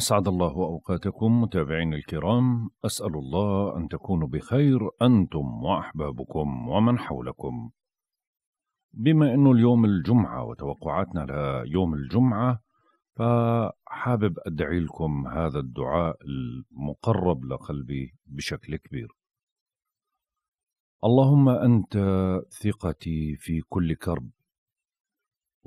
أسعد الله أوقاتكم متابعين الكرام أسأل الله أن تكونوا بخير أنتم وأحبابكم ومن حولكم بما أنه اليوم الجمعة وتوقعاتنا ليوم الجمعة فحابب أدعي لكم هذا الدعاء المقرب لقلبي بشكل كبير اللهم أنت ثقتي في كل كرب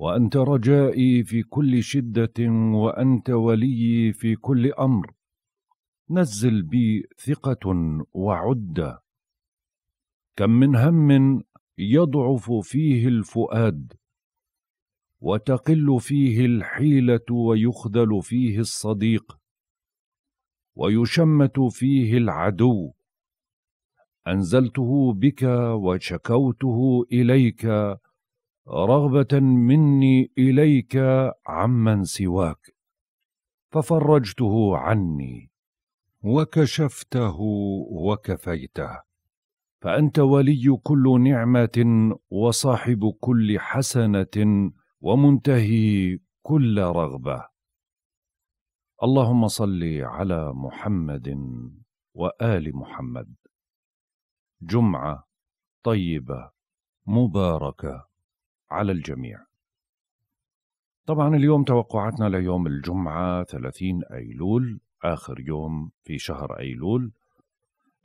وأنت رجائي في كل شدة وأنت وليي في كل أمر نزل بي ثقة وعدة كم من هم يضعف فيه الفؤاد وتقل فيه الحيلة ويخذل فيه الصديق ويشمت فيه العدو أنزلته بك وشكوته إليك رغبه مني اليك عمن سواك ففرجته عني وكشفته وكفيته فانت ولي كل نعمه وصاحب كل حسنه ومنتهي كل رغبه اللهم صل على محمد وال محمد جمعه طيبه مباركه على الجميع طبعا اليوم توقعاتنا ليوم الجمعة 30 أيلول آخر يوم في شهر أيلول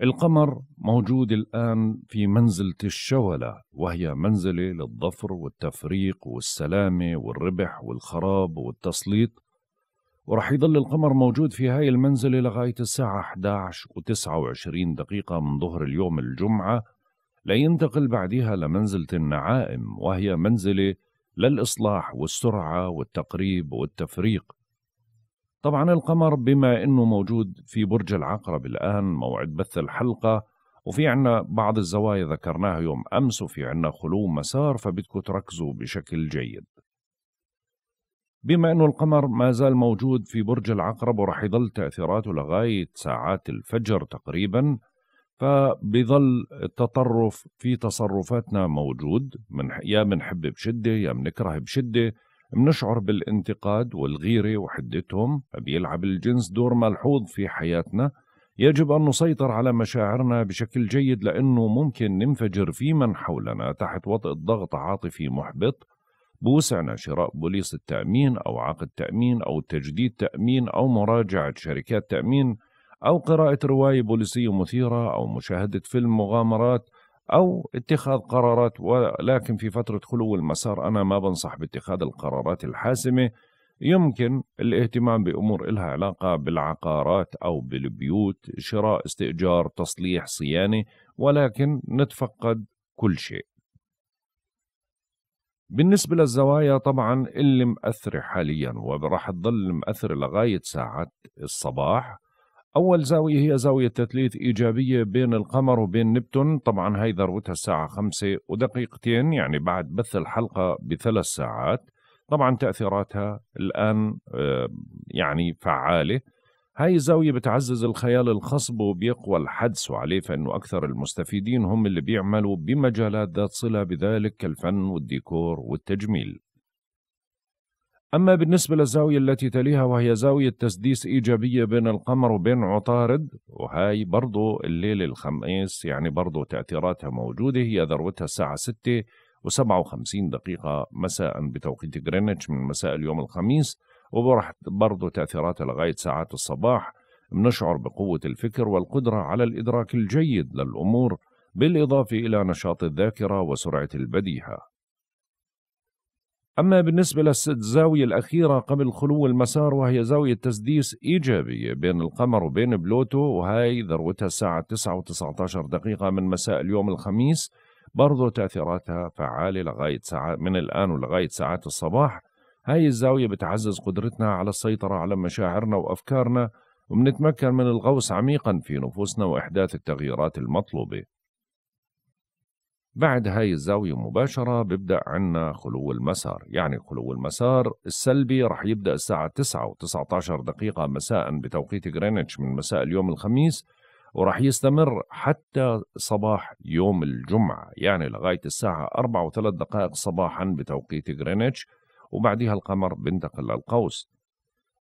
القمر موجود الآن في منزلة الشولة وهي منزلة للظفر والتفريق والسلامة والربح والخراب والتسليط ورح يضل القمر موجود في هاي المنزلة لغاية الساعة 11 و29 دقيقة من ظهر اليوم الجمعة لينتقل بعدها لمنزلة النعائم وهي منزلة للإصلاح والسرعة والتقريب والتفريق طبعا القمر بما أنه موجود في برج العقرب الآن موعد بث الحلقة وفي عنا بعض الزوايا ذكرناها يوم أمس وفي عنا خلو مسار فبدكم تركزوا بشكل جيد بما أنه القمر ما زال موجود في برج العقرب ورح يضل تأثيراته لغاية ساعات الفجر تقريباً فبيظل التطرف في تصرفاتنا موجود من يا بنحب بشده يا بنكره بشده بنشعر بالانتقاد والغيره وحدتهم بيلعب الجنس دور ملحوظ في حياتنا يجب أن نسيطر على مشاعرنا بشكل جيد لأنه ممكن ننفجر في من حولنا تحت وطئ ضغط عاطفي محبط بوسعنا شراء بوليس التأمين أو عقد تأمين أو تجديد تأمين أو مراجعة شركات تأمين أو قراءة رواية بوليسية مثيرة أو مشاهدة فيلم مغامرات أو اتخاذ قرارات ولكن في فترة خلو المسار أنا ما بنصح باتخاذ القرارات الحاسمة يمكن الاهتمام بأمور إلها علاقة بالعقارات أو بالبيوت شراء استئجار تصليح صيانة ولكن نتفقد كل شيء بالنسبة للزوايا طبعا اللي مأثرة حاليا وراح تضل مأثرة لغاية ساعة الصباح أول زاوية هي زاوية تثليث إيجابية بين القمر وبين نبتون طبعا هي ذروتها الساعة خمسة ودقيقتين يعني بعد بث الحلقة بثلاث ساعات طبعا تأثيراتها الآن آه، يعني فعالة هاي الزاوية بتعزز الخيال الخصب وبيقوى الحدس وعليه فإنه أكثر المستفيدين هم اللي بيعملوا بمجالات ذات صلة بذلك كالفن والديكور والتجميل أما بالنسبة للزاوية التي تليها وهي زاوية تسديس إيجابية بين القمر وبين عطارد وهاي برضو الليلة الخميس يعني برضو تأثيراتها موجودة هي ذروتها الساعة 6 و57 دقيقة مساء بتوقيت غرينتش من مساء اليوم الخميس وبرح برضو تأثيراتها لغاية ساعات الصباح بنشعر بقوة الفكر والقدرة على الإدراك الجيد للأمور بالإضافة إلى نشاط الذاكرة وسرعة البديهة أما بالنسبة للزاوية الأخيرة قبل خلو المسار وهي زاوية تسديس إيجابية بين القمر وبين بلوتو وهي ذروتها الساعة 9 و19 دقيقة من مساء اليوم الخميس برضو تأثيراتها فعالة لغاية ساعات من الآن ولغاية ساعات الصباح هاي الزاوية بتعزز قدرتنا على السيطرة على مشاعرنا وأفكارنا وبنتمكن من الغوص عميقا في نفوسنا وإحداث التغييرات المطلوبة بعد هاي الزاوية مباشرة ببدأ عنا خلو المسار يعني خلو المسار السلبي رح يبدأ الساعة 9 و19 دقيقة مساء بتوقيت غرينتش من مساء اليوم الخميس ورح يستمر حتى صباح يوم الجمعة يعني لغاية الساعة 4 و3 دقائق صباحا بتوقيت غرينتش وبعدها القمر بنتقل للقوس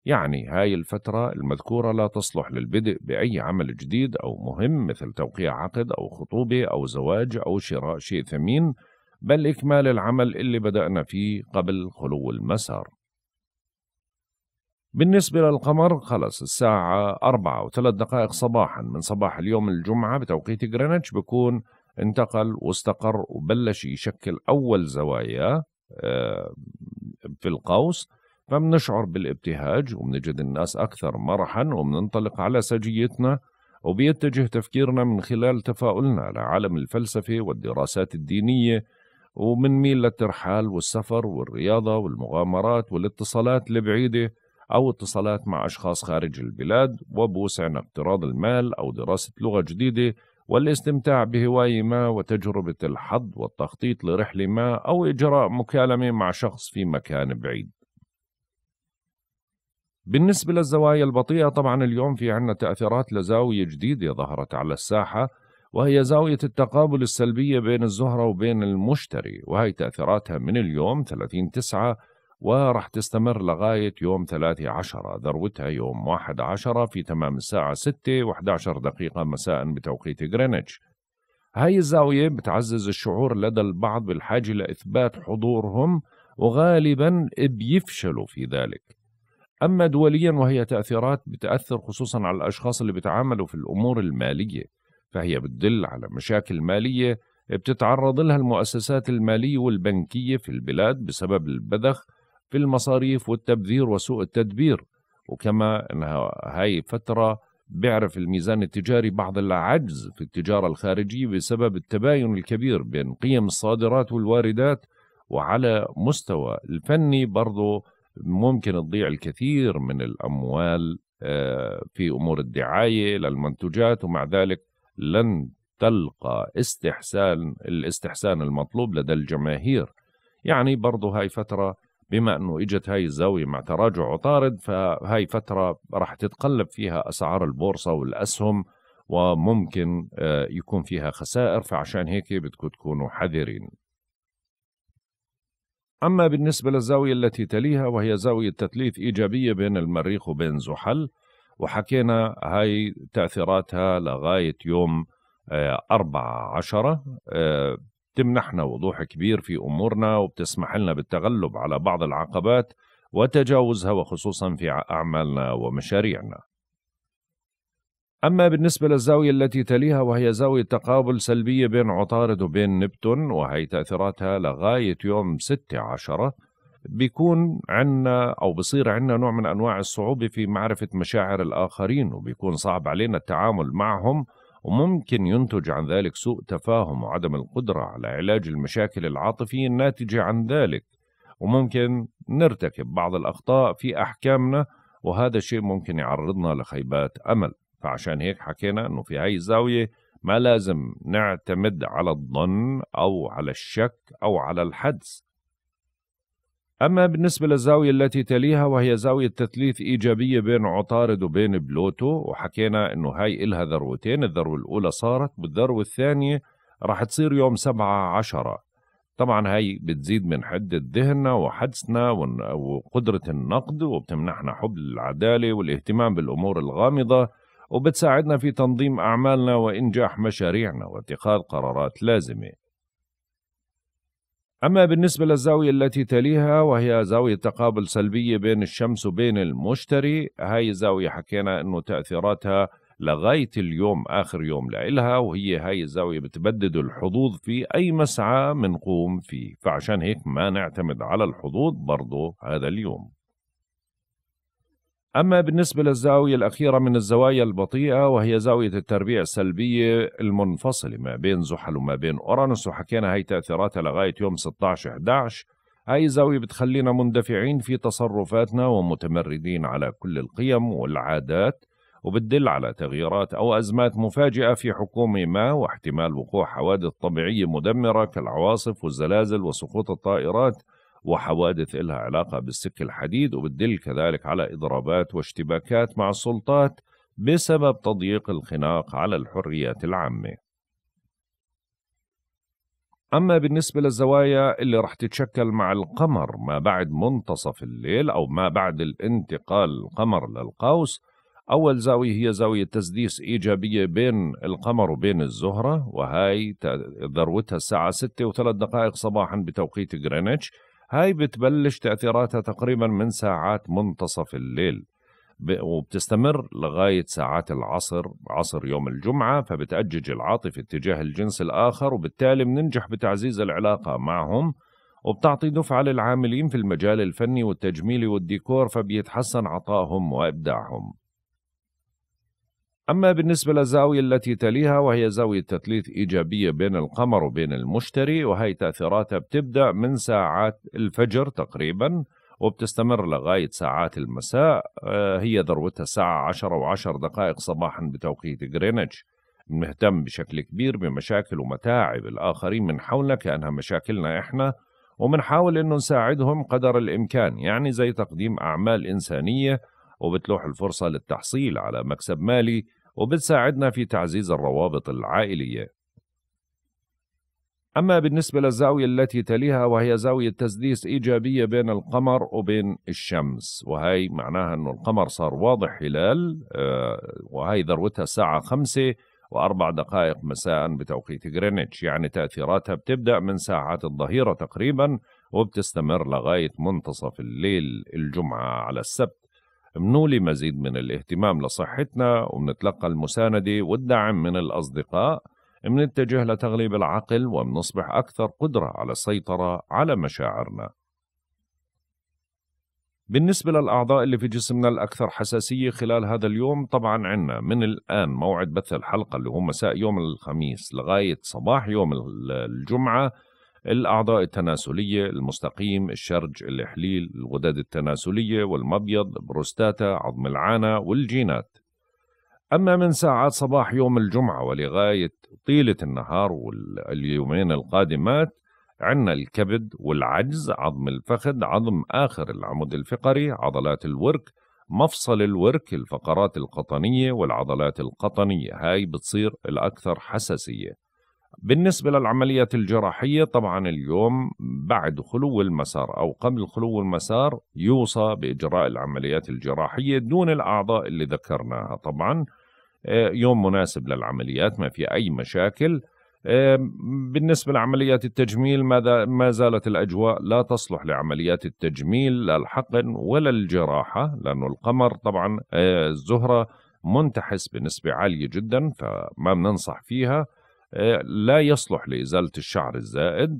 يعني هاي الفترة المذكورة لا تصلح للبدء بأي عمل جديد أو مهم مثل توقيع عقد أو خطوبة أو زواج أو شراء شيء ثمين بل إكمال العمل اللي بدأنا فيه قبل خلو المسار بالنسبة للقمر خلص الساعة أربعة وثلاث دقائق صباحا من صباح اليوم الجمعة بتوقيت غرينتش بكون انتقل واستقر وبلش يشكل أول زوايا آه، في القوس فبنشعر بالابتهاج وبنجد الناس أكثر مرحا وبننطلق على سجيتنا وبيتجه تفكيرنا من خلال تفاؤلنا لعالم الفلسفة والدراسات الدينية وبنميل للترحال والسفر والرياضة والمغامرات والاتصالات البعيدة أو اتصالات مع أشخاص خارج البلاد وبوسعنا اقتراض المال أو دراسة لغة جديدة والاستمتاع بهواية ما وتجربة الحظ والتخطيط لرحلة ما أو إجراء مكالمة مع شخص في مكان بعيد بالنسبة للزوايا البطيئة طبعا اليوم في عنا تأثيرات لزاوية جديدة ظهرت على الساحة وهي زاوية التقابل السلبية بين الزهرة وبين المشتري وهي تأثيراتها من اليوم 30 تسعة ورح تستمر لغاية يوم 3 عشرة ذروتها يوم 1 عشرة في تمام الساعة 6 و11 دقيقة مساء بتوقيت غرينتش هاي الزاوية بتعزز الشعور لدى البعض بالحاجة لإثبات حضورهم وغالبا بيفشلوا في ذلك أما دوليا وهي تأثيرات بتأثر خصوصا على الأشخاص اللي بيتعاملوا في الأمور المالية فهي بتدل على مشاكل مالية بتتعرض لها المؤسسات المالية والبنكية في البلاد بسبب البذخ في المصاريف والتبذير وسوء التدبير وكما أنها هاي فترة بيعرف الميزان التجاري بعض العجز في التجارة الخارجية بسبب التباين الكبير بين قيم الصادرات والواردات وعلى مستوى الفني برضه ممكن تضيع الكثير من الاموال آه، في امور الدعايه للمنتجات ومع ذلك لن تلقى استحسان الاستحسان المطلوب لدى الجماهير يعني برضه هاي فتره بما انه اجت هاي الزاويه مع تراجع عطارد فهاي فتره راح تتقلب فيها اسعار البورصه والاسهم وممكن آه، يكون فيها خسائر فعشان هيك بدكم تكونوا حذرين أما بالنسبة للزاوية التي تليها وهي زاوية تثليث إيجابية بين المريخ وبين زحل وحكينا هاي تأثيراتها لغاية يوم آه، أربعة عشرة آه، تمنحنا وضوح كبير في أمورنا وبتسمح لنا بالتغلب على بعض العقبات وتجاوزها وخصوصا في أعمالنا ومشاريعنا أما بالنسبة للزاوية التي تليها وهي زاوية تقابل سلبية بين عطارد وبين نبتون وهي تأثيراتها لغاية يوم ستة عشرة بيكون عنا أو بصير عنا نوع من أنواع الصعوبة في معرفة مشاعر الآخرين وبيكون صعب علينا التعامل معهم وممكن ينتج عن ذلك سوء تفاهم وعدم القدرة على علاج المشاكل العاطفية الناتجة عن ذلك وممكن نرتكب بعض الأخطاء في أحكامنا وهذا الشيء ممكن يعرضنا لخيبات أمل فعشان هيك حكينا انه في هاي الزاويه ما لازم نعتمد على الظن او على الشك او على الحدس أما بالنسبة للزاوية التي تليها وهي زاوية تثليث إيجابية بين عطارد وبين بلوتو وحكينا إنه هاي إلها ذروتين الذروة الأولى صارت والذروة الثانية راح تصير يوم سبعة عشرة طبعا هاي بتزيد من حدة ذهننا وحدسنا وقدرة النقد وبتمنحنا حب العدالة والاهتمام بالأمور الغامضة وبتساعدنا في تنظيم أعمالنا وإنجاح مشاريعنا واتخاذ قرارات لازمة أما بالنسبة للزاوية التي تليها وهي زاوية تقابل سلبية بين الشمس وبين المشتري هاي الزاوية حكينا أنه تأثيراتها لغاية اليوم آخر يوم لإلها وهي هاي الزاوية بتبدد الحظوظ في أي مسعى منقوم فيه فعشان هيك ما نعتمد على الحظوظ برضو هذا اليوم أما بالنسبة للزاوية الأخيرة من الزوايا البطيئة وهي زاوية التربيع السلبية المنفصلة ما بين زحل وما بين أورانوس وحكينا هي تأثيراتها لغاية يوم 16-11 هاي زاوية بتخلينا مندفعين في تصرفاتنا ومتمردين على كل القيم والعادات وبتدل على تغييرات أو أزمات مفاجئة في حكومة ما واحتمال وقوع حوادث طبيعية مدمرة كالعواصف والزلازل وسقوط الطائرات وحوادث إلها علاقة بالسك الحديد وبتدل كذلك على إضرابات واشتباكات مع السلطات بسبب تضييق الخناق على الحريات العامة أما بالنسبة للزوايا اللي رح تتشكل مع القمر ما بعد منتصف الليل أو ما بعد الانتقال القمر للقوس أول زاوية هي زاوية تسديس إيجابية بين القمر وبين الزهرة وهي ذروتها الساعة 6 و3 دقائق صباحا بتوقيت غرينتش هاي بتبلش تأثيراتها تقريبا من ساعات منتصف الليل وبتستمر لغاية ساعات العصر عصر يوم الجمعة فبتأجج العاطفة اتجاه الجنس الآخر وبالتالي بننجح بتعزيز العلاقة معهم وبتعطي دفعة للعاملين في المجال الفني والتجميلي والديكور فبيتحسن عطائهم وإبداعهم أما بالنسبة للزاوية التي تليها وهي زاوية تثليث إيجابية بين القمر وبين المشتري وهي تأثيراتها بتبدأ من ساعات الفجر تقريبا وبتستمر لغاية ساعات المساء آه، هي ذروتها الساعة عشر أو عشر دقائق صباحا بتوقيت غرينتش مهتم بشكل كبير بمشاكل ومتاعب الآخرين من حولنا كأنها مشاكلنا إحنا ومنحاول أنه نساعدهم قدر الإمكان يعني زي تقديم أعمال إنسانية وبتلوح الفرصة للتحصيل على مكسب مالي وبتساعدنا في تعزيز الروابط العائلية أما بالنسبة للزاوية التي تليها وهي زاوية تسديس إيجابية بين القمر وبين الشمس وهي معناها أنه القمر صار واضح هلال آه، وهي ذروتها الساعة خمسة وأربع دقائق مساء بتوقيت غرينتش يعني تأثيراتها بتبدأ من ساعات الظهيرة تقريبا وبتستمر لغاية منتصف الليل الجمعة على السبت منولي مزيد من الاهتمام لصحتنا ومنتلقى المساندة والدعم من الأصدقاء منتجه لتغليب العقل ومنصبح أكثر قدرة على السيطرة على مشاعرنا بالنسبة للأعضاء اللي في جسمنا الأكثر حساسية خلال هذا اليوم طبعا عنا من الآن موعد بث الحلقة اللي هو مساء يوم الخميس لغاية صباح يوم الجمعة الأعضاء التناسلية المستقيم الشرج الإحليل الغدد التناسلية والمبيض بروستاتا عظم العانة والجينات أما من ساعات صباح يوم الجمعة ولغاية طيلة النهار واليومين القادمات عندنا الكبد والعجز عظم الفخذ عظم آخر العمود الفقري عضلات الورك مفصل الورك الفقرات القطنية والعضلات القطنية هاي بتصير الأكثر حساسية بالنسبة للعمليات الجراحية طبعا اليوم بعد خلو المسار أو قبل خلو المسار يوصى بإجراء العمليات الجراحية دون الأعضاء اللي ذكرناها طبعا آه، يوم مناسب للعمليات ما في أي مشاكل آه، بالنسبة لعمليات التجميل ما زالت الأجواء لا تصلح لعمليات التجميل لا الحقن ولا الجراحة لأن القمر طبعا آه، الزهرة منتحس بنسبة عالية جدا فما بننصح فيها لا يصلح لإزالة الشعر الزائد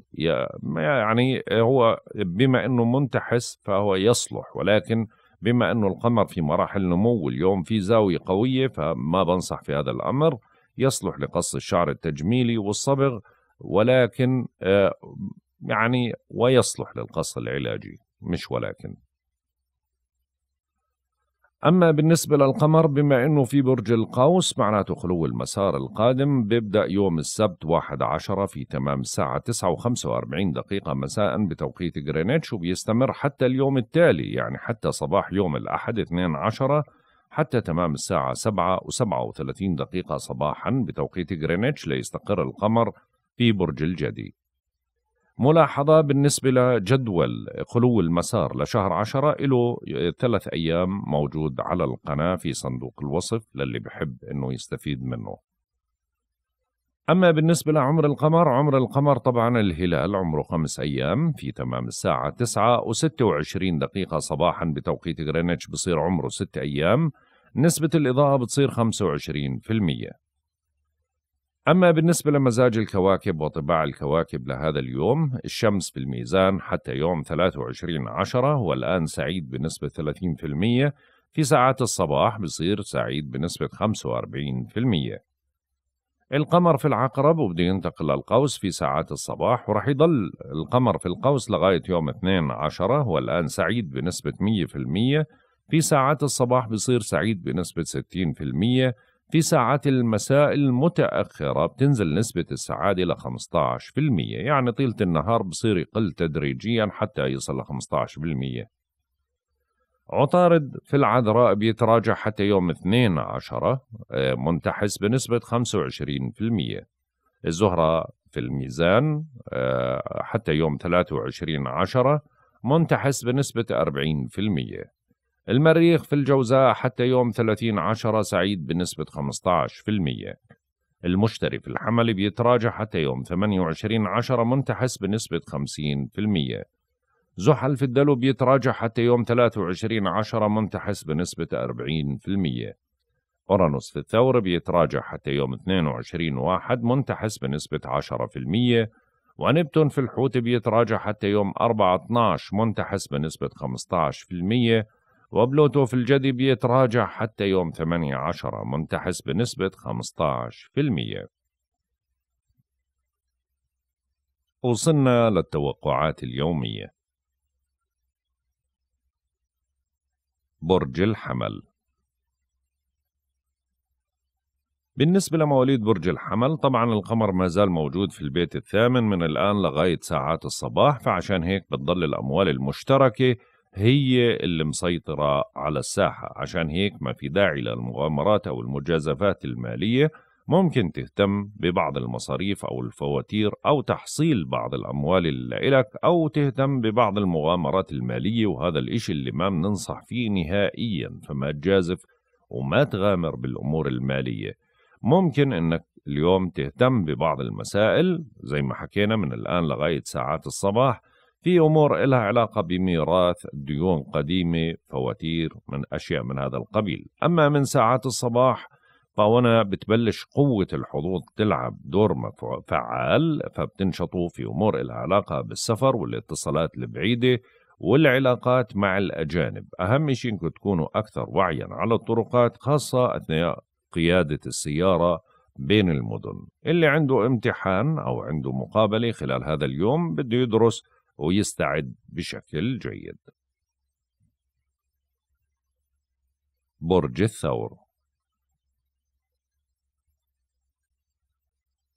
يعني هو بما أنه منتحس فهو يصلح ولكن بما أنه القمر في مراحل نمو اليوم في زاوية قوية فما بنصح في هذا الأمر يصلح لقص الشعر التجميلي والصبغ ولكن آه، يعني ويصلح للقص العلاجي مش ولكن أما بالنسبة للقمر بما أنه في برج القوس معناته خلو المسار القادم بيبدأ يوم السبت واحد عشرة في تمام الساعة 9 و45 دقيقة مساء بتوقيت غرينتش وبيستمر حتى اليوم التالي يعني حتى صباح يوم الأحد اثنين عشرة حتى تمام الساعة 7 و37 دقيقة صباحا بتوقيت غرينتش ليستقر القمر في برج الجدي ملاحظة بالنسبة لجدول خلو المسار لشهر عشرة له ثلاث أيام موجود على القناة في صندوق الوصف للي بحب أنه يستفيد منه أما بالنسبة لعمر القمر عمر القمر طبعا الهلال عمره خمس أيام في تمام الساعة وستة وعشرين دقيقة صباحا بتوقيت غرينتش بصير عمره ست أيام نسبة الإضاءة بتصير 25% أما بالنسبة لمزاج الكواكب وطباع الكواكب لهذا اليوم الشمس في الميزان حتى يوم 23 عشرة والآن سعيد بنسبة 30% في ساعات الصباح بصير سعيد بنسبة 45% القمر في العقرب وبده ينتقل للقوس في ساعات الصباح وراح يضل القمر في القوس لغاية يوم اثنين عشرة والآن سعيد بنسبة 100% في ساعات الصباح بصير سعيد بنسبة 60% في ساعات المساء المتأخرة بتنزل نسبة السعادة ل 15% يعني طيلة النهار بصير يقل تدريجيا حتى يصل ل 15% عطارد في العذراء بيتراجع حتى يوم 12 آه، منتحس بنسبة 25% الزهرة في الميزان آه، حتى يوم 23 عشرة منتحس بنسبة 40% المريخ في الجوزاء حتى يوم 30 عشرة سعيد بنسبة 15% المشتري في الحمل بيتراجع حتى يوم 28 عشرة منتحس بنسبة 50% زحل في الدلو بيتراجع حتى يوم 23 عشرة منتحس بنسبة 40% أورانوس في الثور بيتراجع حتى يوم 22 واحد منتحس بنسبة 10% ونبتون في الحوت بيتراجع حتى يوم 4 12 منتحس بنسبة 15% وبلوتو في الجدي بيتراجع حتى يوم 18 منتحس بنسبة 15% وصلنا للتوقعات اليومية برج الحمل بالنسبة لمواليد برج الحمل طبعا القمر ما زال موجود في البيت الثامن من الآن لغاية ساعات الصباح فعشان هيك بتضل الأموال المشتركة هي اللي مسيطرة على الساحة عشان هيك ما في داعي للمغامرات أو المجازفات المالية ممكن تهتم ببعض المصاريف أو الفواتير أو تحصيل بعض الأموال اللي لك أو تهتم ببعض المغامرات المالية وهذا الإشي اللي ما بننصح فيه نهائيا فما تجازف وما تغامر بالأمور المالية ممكن إنك اليوم تهتم ببعض المسائل زي ما حكينا من الآن لغاية ساعات الصباح في أمور لها علاقة بميراث ديون قديمة فواتير من أشياء من هذا القبيل أما من ساعات الصباح فهنا بتبلش قوة الحظوظ تلعب دور فعال فبتنشطوا في أمور لها علاقة بالسفر والاتصالات البعيدة والعلاقات مع الأجانب أهم شيء أنكم تكونوا أكثر وعيا على الطرقات خاصة أثناء قيادة السيارة بين المدن اللي عنده امتحان أو عنده مقابلة خلال هذا اليوم بده يدرس ويستعد بشكل جيد برج الثور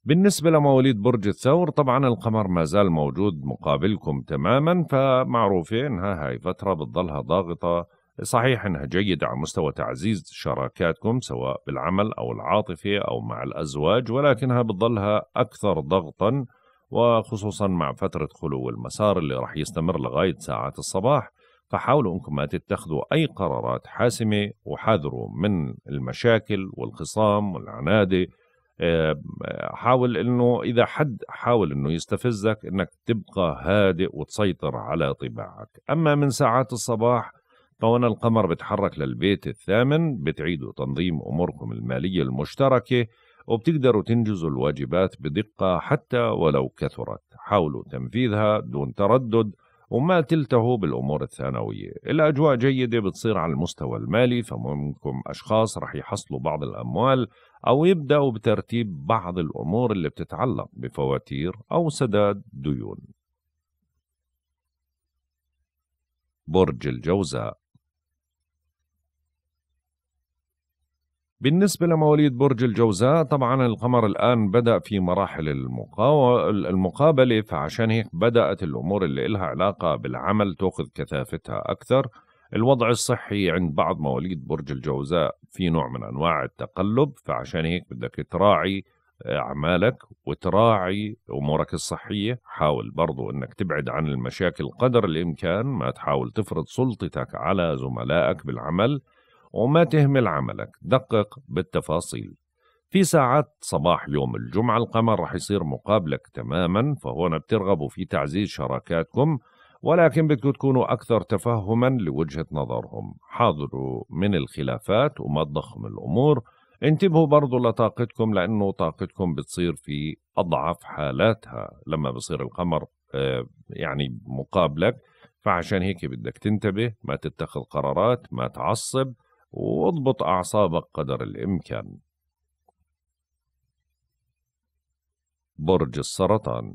بالنسبة لمواليد برج الثور طبعا القمر ما زال موجود مقابلكم تماما فمعروفة انها هاي فترة بتضلها ضاغطة صحيح انها جيدة على مستوى تعزيز شراكاتكم سواء بالعمل او العاطفي او مع الازواج ولكنها بتضلها اكثر ضغطا وخصوصا مع فترة خلو المسار اللي راح يستمر لغاية ساعات الصباح فحاولوا أنكم ما تتخذوا أي قرارات حاسمة وحذروا من المشاكل والخصام والعنادة آه، آه، حاول أنه إذا حد حاول أنه يستفزك أنك تبقى هادئ وتسيطر على طباعك أما من ساعات الصباح كون القمر بتحرك للبيت الثامن بتعيدوا تنظيم أموركم المالية المشتركة وبتقدروا تنجزوا الواجبات بدقة حتى ولو كثرت حاولوا تنفيذها دون تردد وما تلتهوا بالأمور الثانوية الأجواء جيدة بتصير على المستوى المالي فمنكم أشخاص رح يحصلوا بعض الأموال أو يبدأوا بترتيب بعض الأمور اللي بتتعلق بفواتير أو سداد ديون برج الجوزاء بالنسبة لمواليد برج الجوزاء طبعا القمر الآن بدأ في مراحل المقابلة فعشان هيك بدأت الأمور اللي إلها علاقة بالعمل تأخذ كثافتها أكثر الوضع الصحي عند بعض مواليد برج الجوزاء في نوع من أنواع التقلب فعشان هيك بدك تراعي آه، أعمالك وتراعي أمورك الصحية حاول برضو أنك تبعد عن المشاكل قدر الإمكان ما تحاول تفرض سلطتك على زملائك بالعمل وما تهمل عملك دقق بالتفاصيل في ساعات صباح يوم الجمعة القمر رح يصير مقابلك تماما فهون بترغبوا في تعزيز شراكاتكم ولكن بدكم تكونوا أكثر تفهما لوجهة نظرهم حاضروا من الخلافات وما تضخم الأمور انتبهوا برضو لطاقتكم لأنه طاقتكم بتصير في أضعف حالاتها لما بصير القمر آه، يعني مقابلك فعشان هيك بدك تنتبه ما تتخذ قرارات ما تعصب واضبط أعصابك قدر الإمكان برج السرطان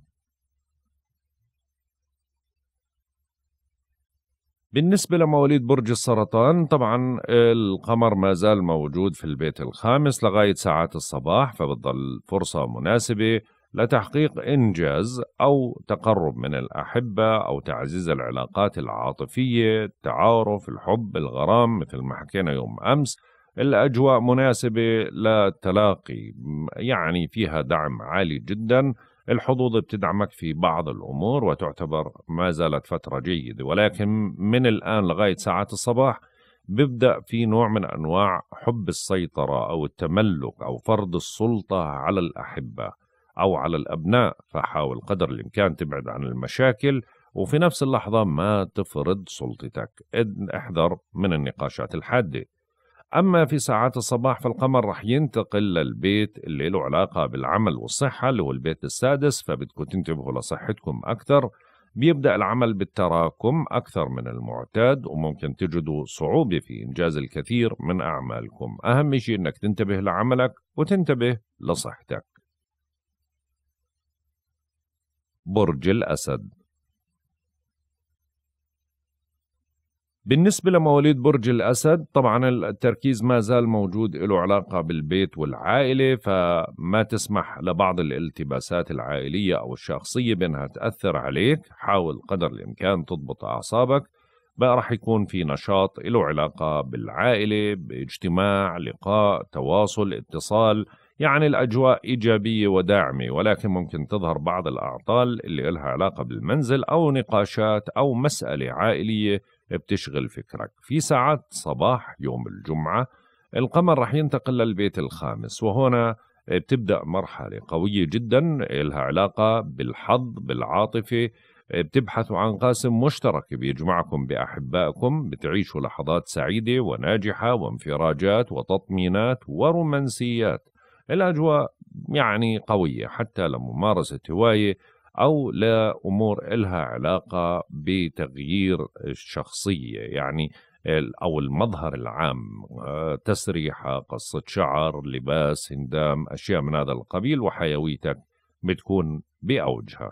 بالنسبة لمواليد برج السرطان طبعا القمر ما زال موجود في البيت الخامس لغاية ساعات الصباح فبتضل فرصة مناسبة لتحقيق إنجاز أو تقرب من الأحبة أو تعزيز العلاقات العاطفية التعارف الحب الغرام مثل ما حكينا يوم أمس الأجواء مناسبة للتلاقي يعني فيها دعم عالي جدا الحظوظ بتدعمك في بعض الأمور وتعتبر ما زالت فترة جيدة ولكن من الآن لغاية ساعات الصباح بيبدأ في نوع من أنواع حب السيطرة أو التملك أو فرض السلطة على الأحبة أو على الأبناء فحاول قدر الإمكان تبعد عن المشاكل وفي نفس اللحظة ما تفرض سلطتك احذر من النقاشات الحادة أما في ساعات الصباح فالقمر رح ينتقل للبيت اللي له علاقة بالعمل والصحة اللي هو البيت السادس فبدكم تنتبهوا لصحتكم أكثر بيبدأ العمل بالتراكم أكثر من المعتاد وممكن تجدوا صعوبة في إنجاز الكثير من أعمالكم أهم شيء أنك تنتبه لعملك وتنتبه لصحتك برج الأسد بالنسبة لمواليد برج الأسد طبعا التركيز ما زال موجود له علاقة بالبيت والعائلة فما تسمح لبعض الالتباسات العائلية أو الشخصية بأنها تأثر عليك حاول قدر الإمكان تضبط أعصابك بقى رح يكون في نشاط له علاقة بالعائلة باجتماع لقاء تواصل اتصال يعني الأجواء إيجابية وداعمة ولكن ممكن تظهر بعض الأعطال اللي لها علاقة بالمنزل أو نقاشات أو مسألة عائلية بتشغل فكرك في ساعات صباح يوم الجمعة القمر رح ينتقل للبيت الخامس وهنا بتبدأ مرحلة قوية جدا إلها علاقة بالحظ بالعاطفة بتبحثوا عن قاسم مشترك بيجمعكم بأحبائكم بتعيشوا لحظات سعيدة وناجحة وانفراجات وتطمينات ورومانسيات الأجواء يعني قوية حتى لممارسة هواية أو لأمور إلها علاقة بتغيير الشخصية يعني أو المظهر العام آه، تسريحة قصة شعر لباس هندام أشياء من هذا القبيل وحيويتك بتكون بأوجها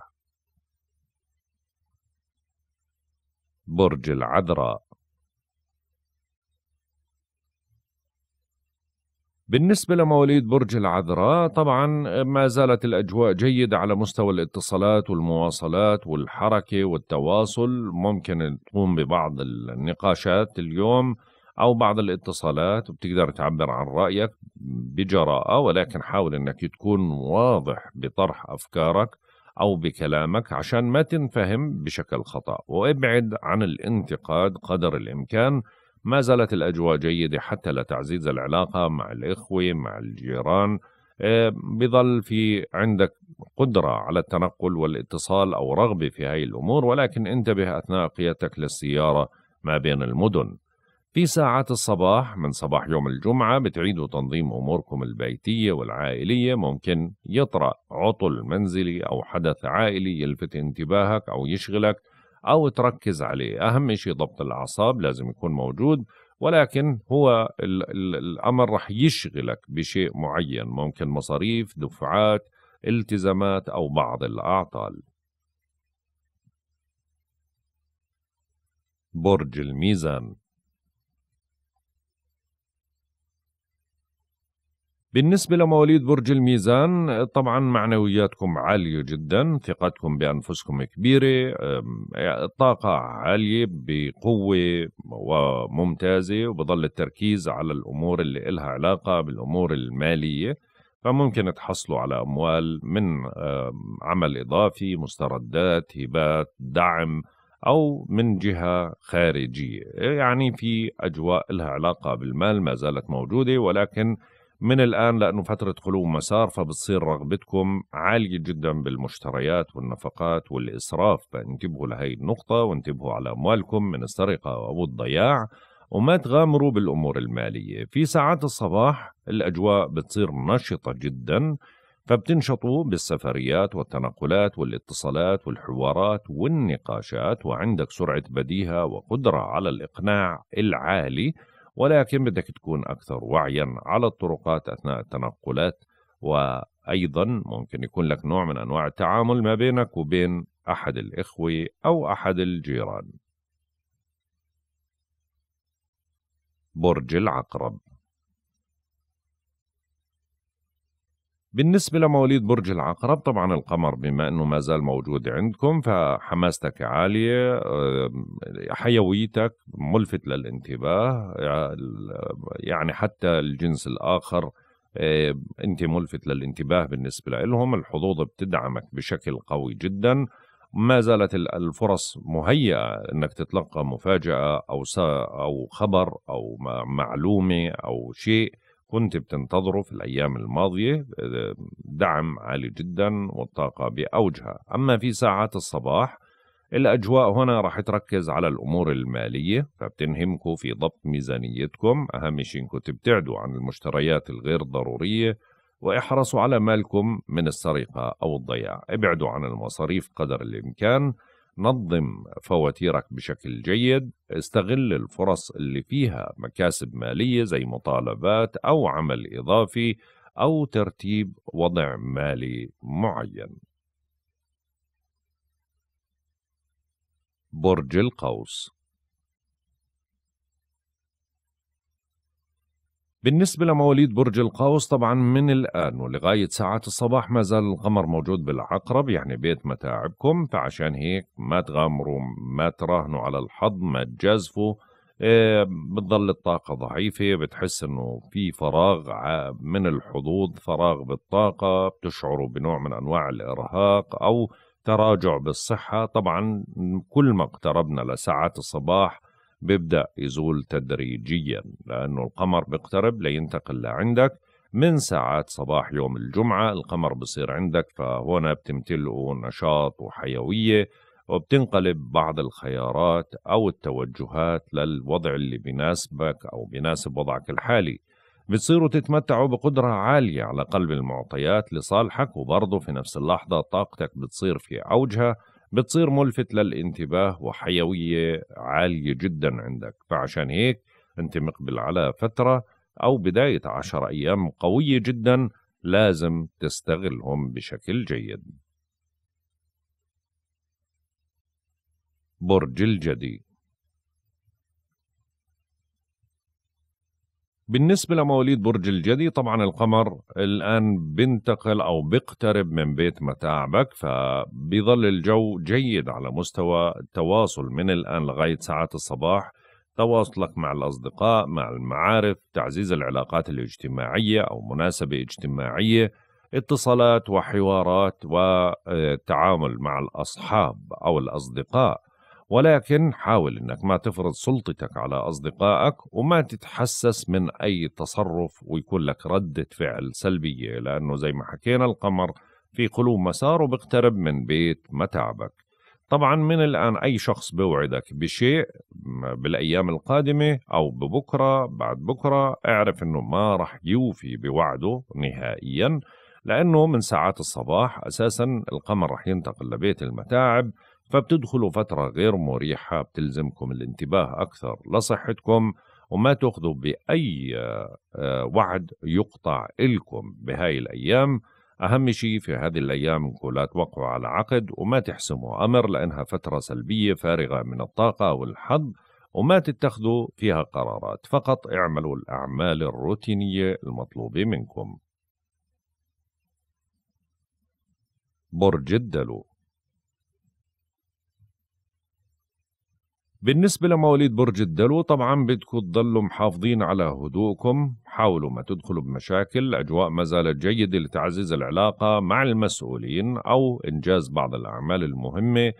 برج العذراء بالنسبة لمواليد برج العذراء طبعا ما زالت الأجواء جيدة على مستوى الاتصالات والمواصلات والحركة والتواصل ممكن تقوم ببعض النقاشات اليوم أو بعض الاتصالات وبتقدر تعبر عن رأيك بجراءة ولكن حاول أنك تكون واضح بطرح أفكارك أو بكلامك عشان ما تنفهم بشكل خطأ وابعد عن الانتقاد قدر الإمكان ما زالت الأجواء جيدة حتى لتعزيز العلاقة مع الإخوة مع الجيران آه، بظل في عندك قدرة على التنقل والاتصال أو رغبة في هاي الأمور ولكن انتبه أثناء قيادتك للسيارة ما بين المدن في ساعات الصباح من صباح يوم الجمعة بتعيدوا تنظيم أموركم البيتية والعائلية ممكن يطرأ عطل منزلي أو حدث عائلي يلفت انتباهك أو يشغلك أو تركز عليه أهم شيء ضبط الأعصاب لازم يكون موجود ولكن هو الـ الـ الأمر رح يشغلك بشيء معين ممكن مصاريف دفعات التزامات أو بعض الأعطال برج الميزان بالنسبة لمواليد برج الميزان طبعا معنوياتكم عالية جدا ثقتكم بأنفسكم كبيرة الطاقة عالية بقوة وممتازة وبضل التركيز على الأمور اللي إلها علاقة بالأمور المالية فممكن تحصلوا على أموال من عمل إضافي مستردات هبات دعم أو من جهة خارجية يعني في أجواء لها علاقة بالمال ما زالت موجودة ولكن من الآن لأنه فترة خلو مسار فبتصير رغبتكم عالية جدا بالمشتريات والنفقات والإسراف فانتبهوا لهي النقطة وانتبهوا على أموالكم من السرقة أو الضياع وما تغامروا بالأمور المالية في ساعات الصباح الأجواء بتصير نشطة جدا فبتنشطوا بالسفريات والتنقلات والاتصالات والحوارات والنقاشات وعندك سرعة بديهة وقدرة على الإقناع العالي ولكن بدك تكون أكثر وعيا على الطرقات أثناء التنقلات وأيضا ممكن يكون لك نوع من أنواع التعامل ما بينك وبين أحد الإخوة أو أحد الجيران برج العقرب بالنسبة لمواليد برج العقرب طبعا القمر بما أنه ما زال موجود عندكم فحماستك عالية حيويتك ملفت للانتباه يعني حتى الجنس الآخر أنت ملفت للانتباه بالنسبة لهم الحظوظ بتدعمك بشكل قوي جدا ما زالت الفرص مهيئة أنك تتلقى مفاجأة أو, أو خبر أو معلومة أو شيء كنت بتنتظره في الأيام الماضية آه، دعم عالي جدا والطاقة بأوجها أما في ساعات الصباح الأجواء هنا رح تركز على الأمور المالية فبتنهمكم في ضبط ميزانيتكم أهم شيء إنكم تبتعدوا عن المشتريات الغير ضرورية واحرصوا على مالكم من السرقة أو الضياع ابعدوا عن المصاريف قدر الإمكان نظم فواتيرك بشكل جيد استغل الفرص اللي فيها مكاسب مالية زي مطالبات أو عمل إضافي أو ترتيب وضع مالي معين برج القوس بالنسبة لمواليد برج القوس طبعا من الآن ولغاية ساعات الصباح ما زال القمر موجود بالعقرب يعني بيت متاعبكم فعشان هيك ما تغامروا ما تراهنوا على الحظ ما تجازفوا إيه بتضل الطاقة ضعيفة بتحس انه في فراغ من الحظوظ فراغ بالطاقة بتشعروا بنوع من انواع الارهاق او تراجع بالصحة طبعا كل ما اقتربنا لساعات الصباح بيبدأ يزول تدريجيا لأنه القمر بيقترب لينتقل لعندك من ساعات صباح يوم الجمعة القمر بصير عندك فهنا بتمتلئه نشاط وحيوية وبتنقلب بعض الخيارات أو التوجهات للوضع اللي بيناسبك أو بيناسب وضعك الحالي بتصيروا تتمتعوا بقدرة عالية على قلب المعطيات لصالحك وبرضه في نفس اللحظة طاقتك بتصير في أوجها بتصير ملفت للانتباه وحيوية عالية جدا عندك فعشان هيك أنت مقبل على فترة أو بداية عشر أيام قوية جدا لازم تستغلهم بشكل جيد برج الجدي بالنسبة لمواليد برج الجدي طبعا القمر الآن بنتقل أو بيقترب من بيت متاعبك فبيظل الجو جيد على مستوى التواصل من الآن لغاية ساعات الصباح تواصلك مع الأصدقاء مع المعارف تعزيز العلاقات الاجتماعية أو مناسبة اجتماعية اتصالات وحوارات وتعامل مع الأصحاب أو الأصدقاء ولكن حاول انك ما تفرض سلطتك على اصدقائك وما تتحسس من اي تصرف ويكون لك رده فعل سلبيه لانه زي ما حكينا القمر في قلوب مسار وبيقترب من بيت متعبك طبعا من الان اي شخص بوعدك بشيء بالايام القادمه او ببكره بعد بكره اعرف انه ما راح يوفي بوعده نهائيا لانه من ساعات الصباح اساسا القمر راح ينتقل لبيت المتاعب فبتدخلوا فترة غير مريحة بتلزمكم الانتباه أكثر لصحتكم وما تأخذوا بأي آه، وعد يقطع إلكم بهاي الأيام أهم شيء في هذه الأيام أنكم لا توقعوا على عقد وما تحسموا أمر لأنها فترة سلبية فارغة من الطاقة والحظ وما تتخذوا فيها قرارات فقط اعملوا الأعمال الروتينية المطلوبة منكم برج الدلو بالنسبة لمواليد برج الدلو طبعا بدكم تضلوا محافظين على هدوءكم حاولوا ما تدخلوا بمشاكل الأجواء ما زالت جيدة لتعزيز العلاقة مع المسؤولين أو إنجاز بعض الأعمال المهمة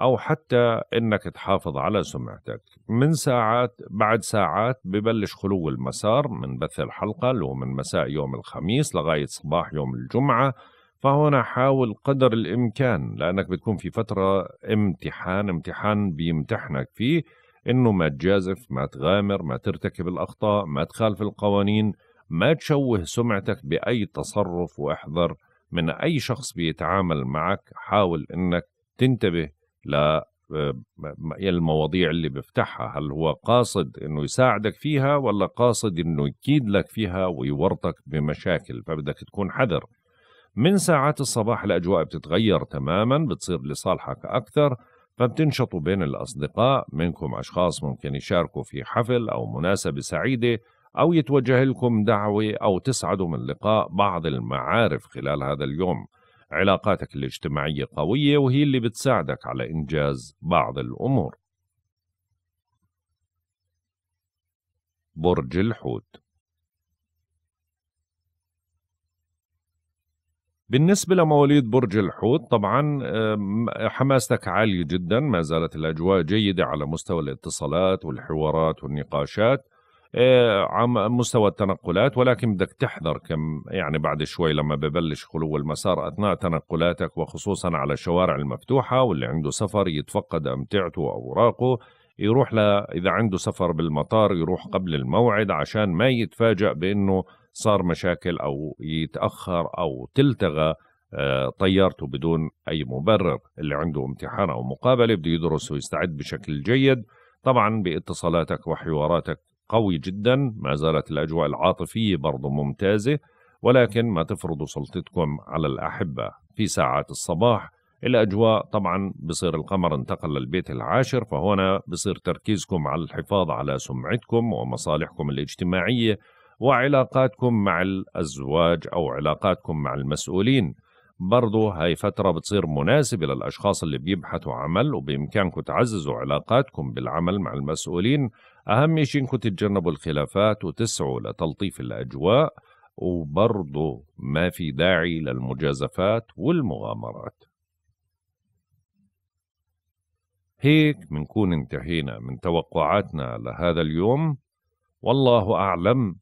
أو حتى إنك تحافظ على سمعتك من ساعات بعد ساعات ببلش خلو المسار من بث الحلقة اللي هو من مساء يوم الخميس لغاية صباح يوم الجمعة فهنا حاول قدر الامكان لانك بتكون في فتره امتحان امتحان بيمتحنك فيه انه ما تجازف ما تغامر ما ترتكب الاخطاء ما تخالف القوانين ما تشوه سمعتك باي تصرف واحذر من اي شخص بيتعامل معك حاول انك تنتبه ل آه، المواضيع اللي بيفتحها هل هو قاصد انه يساعدك فيها ولا قاصد انه يكيد لك فيها ويورطك بمشاكل فبدك تكون حذر من ساعات الصباح الأجواء بتتغير تماما بتصير لصالحك أكثر فبتنشطوا بين الأصدقاء منكم أشخاص ممكن يشاركوا في حفل أو مناسبة سعيدة أو يتوجه لكم دعوة أو تسعدوا من لقاء بعض المعارف خلال هذا اليوم علاقاتك الاجتماعية قوية وهي اللي بتساعدك على إنجاز بعض الأمور برج الحوت بالنسبة لمواليد برج الحوت طبعا حماستك عالية جدا ما زالت الأجواء جيدة على مستوى الاتصالات والحوارات والنقاشات آه، على مستوى التنقلات ولكن بدك تحذر كم يعني بعد شوي لما ببلش خلو المسار أثناء تنقلاتك وخصوصا على الشوارع المفتوحة واللي عنده سفر يتفقد أمتعته وأوراقه يروح ل... إذا عنده سفر بالمطار يروح قبل الموعد عشان ما يتفاجأ بأنه صار مشاكل أو يتأخر أو تلتغى آه، طيارته بدون أي مبرر اللي عنده امتحان أو مقابلة بده يدرس ويستعد بشكل جيد طبعا باتصالاتك وحواراتك قوي جدا ما زالت الأجواء العاطفية برضو ممتازة ولكن ما تفرضوا سلطتكم على الأحبة في ساعات الصباح الأجواء طبعا بصير القمر انتقل للبيت العاشر فهنا بصير تركيزكم على الحفاظ على سمعتكم ومصالحكم الاجتماعية وعلاقاتكم مع الأزواج أو علاقاتكم مع المسؤولين برضه هاي فترة بتصير مناسبة للأشخاص اللي بيبحثوا عمل وبإمكانكم تعززوا علاقاتكم بالعمل مع المسؤولين أهم شيء إنكم تتجنبوا الخلافات وتسعوا لتلطيف الأجواء وبرضه ما في داعي للمجازفات والمغامرات هيك منكون انتهينا من توقعاتنا لهذا اليوم والله أعلم